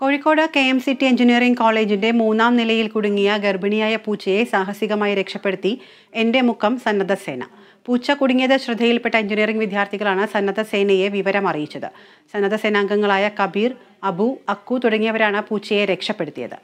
Kozhikode K M city engineering കോളേജിന്റെ മൂന്നാം നിലയിൽ കുടുങ്ങിയ ഗർഭിണിയായ പൂച്ചയെ സാഹസികമായി രക്ഷപ്പെടുത്തി എന്റെ മുഖം സന്നദ്ധ സേന പൂച്ച കുടുങ്ങിയത് ശ്രദ്ധയിൽപ്പെട്ട എഞ്ചിനീയറിംഗ് വിദ്യാർത്ഥികളാണ് സന്നദ്ധ സേനയെ വിവരം അറിയിച്ചത് സന്നദ്ധ സേനാംഗങ്ങളായ കബീർ അബു അക്കു തുടങ്ങിയവരാണ് പൂച്ചയെ രക്ഷപ്പെടുത്തിയത്